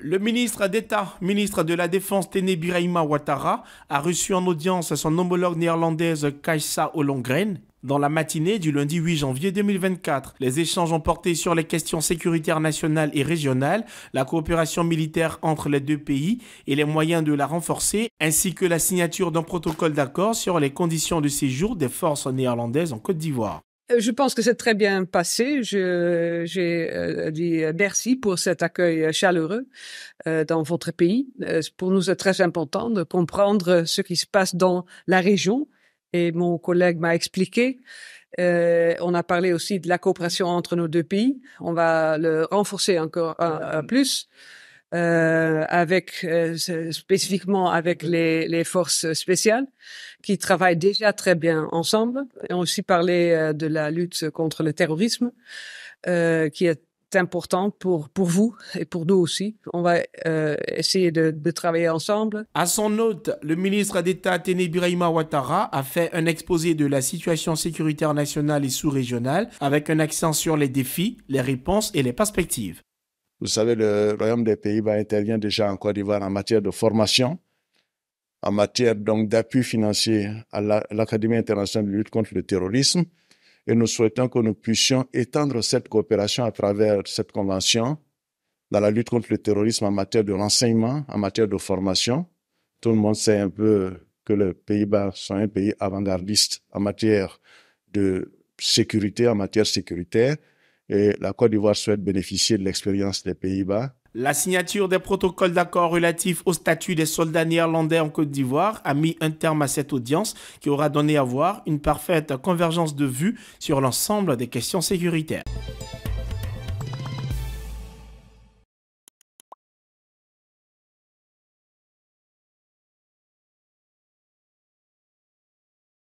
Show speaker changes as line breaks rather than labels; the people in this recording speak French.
Le ministre d'État, ministre de la Défense Ténébiraima Ouattara, a reçu en audience son homologue néerlandaise Kaisa Ollongren. Dans la matinée du lundi 8 janvier 2024, les échanges ont porté sur les questions sécuritaires nationales et régionales, la coopération militaire entre les deux pays et les moyens de la renforcer, ainsi que la signature d'un protocole d'accord sur les conditions de séjour des forces néerlandaises en Côte d'Ivoire.
Euh, je pense que c'est très bien passé. j'ai euh, dit euh, merci pour cet accueil chaleureux dans votre pays. pour nous, c'est très important de comprendre ce qui se passe dans la région. Et mon collègue m'a expliqué. on a parlé aussi de la coopération entre nos deux pays. On va le renforcer encore un, un plus. Euh, avec euh, spécifiquement avec les, les, forces spéciales qui travaillent déjà très bien ensemble. Et on a aussi parlé euh, de la lutte contre le terrorisme qui est importante pour, pour vous et pour nous aussi. On va essayer de, de, travailler ensemble.
À son hôte, le ministre d'État Téné Ouattara a fait un exposé de la situation sécuritaire nationale et sous-régionale avec un accent sur les défis, les réponses et les perspectives.
Vous savez, le royaume des Pays-Bas intervient déjà en Côte d'Ivoire en matière de formation, en matière donc d'appui financier à l'Académie internationale de lutte contre le terrorisme. Et nous souhaitons que nous puissions étendre cette coopération à travers cette convention dans la lutte contre le terrorisme en matière de renseignement, en matière de formation. Tout le monde sait un peu que les Pays-Bas sont un pays avant-gardiste en matière de sécurité, en matière sécuritaire et la Côte d'Ivoire souhaite bénéficier de l'expérience des Pays-Bas.
La signature des protocoles d'accord relatifs au statut des soldats néerlandais en Côte d'Ivoire a mis un terme à cette audience qui aura donné à voir une parfaite convergence de vues sur l'ensemble des questions
sécuritaires.